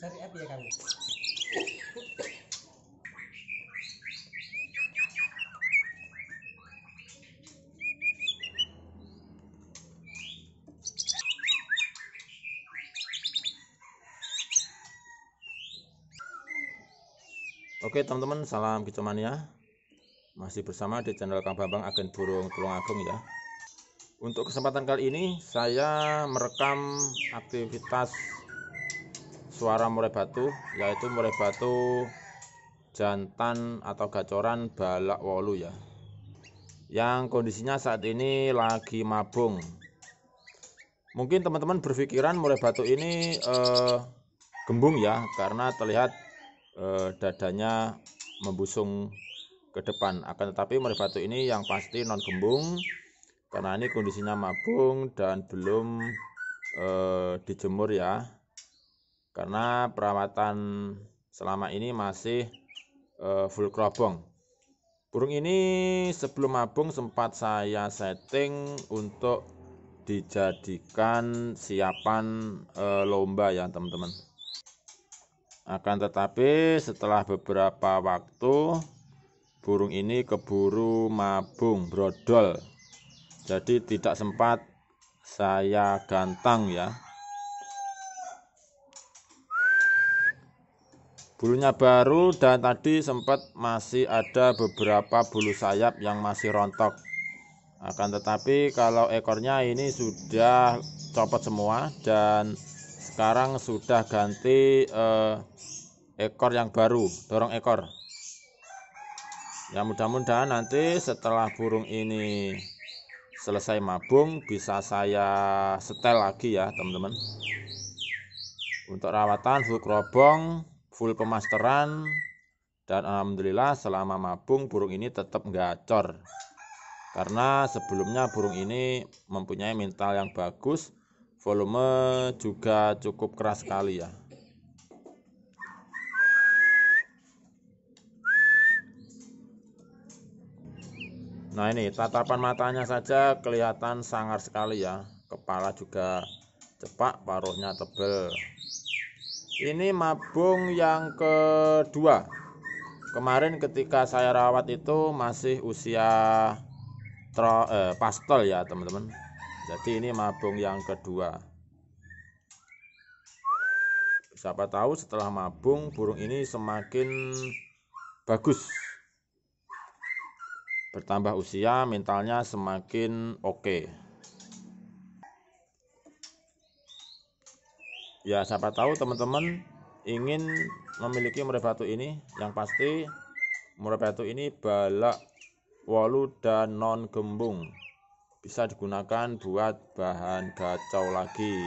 Cari ya kami. Oke teman-teman salam ya Masih bersama di channel Kang Bambang Agen Burung Tulung Agung ya Untuk kesempatan kali ini saya merekam aktivitas suara murai batu yaitu murai batu jantan atau gacoran balak wolu ya yang kondisinya saat ini lagi mabung mungkin teman-teman berpikiran murai batu ini eh, gembung ya karena terlihat eh, dadanya membusung ke depan akan tetapi murai batu ini yang pasti non gembung karena ini kondisinya mabung dan belum eh, dijemur ya karena perawatan selama ini masih uh, full kerobong. Burung ini sebelum mabung sempat saya setting untuk dijadikan siapan uh, lomba ya teman-teman. Akan tetapi setelah beberapa waktu burung ini keburu mabung brodol. Jadi tidak sempat saya gantang ya. Bulunya baru dan tadi sempat masih ada beberapa bulu sayap yang masih rontok. Akan tetapi kalau ekornya ini sudah copot semua dan sekarang sudah ganti eh, ekor yang baru, dorong ekor. Ya mudah-mudahan nanti setelah burung ini selesai mabung bisa saya setel lagi ya teman-teman. Untuk rawatan full kerobong full pemasteran dan alhamdulillah selama mabung burung ini tetap gacor karena sebelumnya burung ini mempunyai mental yang bagus volume juga cukup keras sekali ya nah ini tatapan matanya saja kelihatan sangar sekali ya kepala juga cepat paruhnya tebel ini mabung yang kedua. Kemarin ketika saya rawat itu masih usia tro, eh, pastel ya teman-teman. Jadi ini mabung yang kedua. Siapa tahu setelah mabung burung ini semakin bagus. Bertambah usia mentalnya semakin oke. Okay. ya siapa tahu teman-teman ingin memiliki murai batu ini yang pasti murai batu ini balak walu dan non gembung bisa digunakan buat bahan gacau lagi